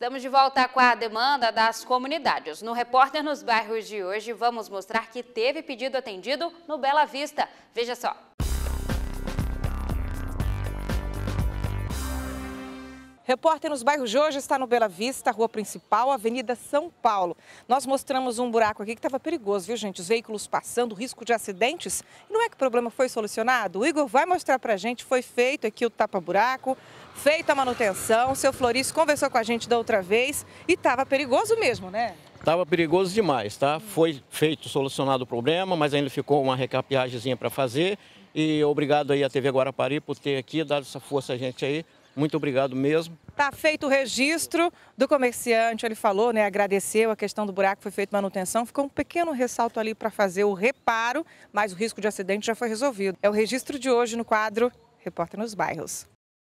Estamos de volta com a demanda das comunidades. No Repórter nos Bairros de hoje, vamos mostrar que teve pedido atendido no Bela Vista. Veja só. Repórter nos bairros de hoje está no Bela Vista, Rua Principal, Avenida São Paulo. Nós mostramos um buraco aqui que estava perigoso, viu gente? Os veículos passando, risco de acidentes. não é que o problema foi solucionado? O Igor vai mostrar pra gente, foi feito aqui o tapa-buraco, feita a manutenção. O seu Floris conversou com a gente da outra vez e estava perigoso mesmo, né? Estava perigoso demais, tá? Foi feito, solucionado o problema, mas ainda ficou uma recapeagemzinha para fazer. E obrigado aí à TV Guarapari por ter aqui dado essa força a gente aí muito obrigado mesmo. Está feito o registro do comerciante, ele falou, né, agradeceu, a questão do buraco foi feita manutenção, ficou um pequeno ressalto ali para fazer o reparo, mas o risco de acidente já foi resolvido. É o registro de hoje no quadro Repórter nos Bairros.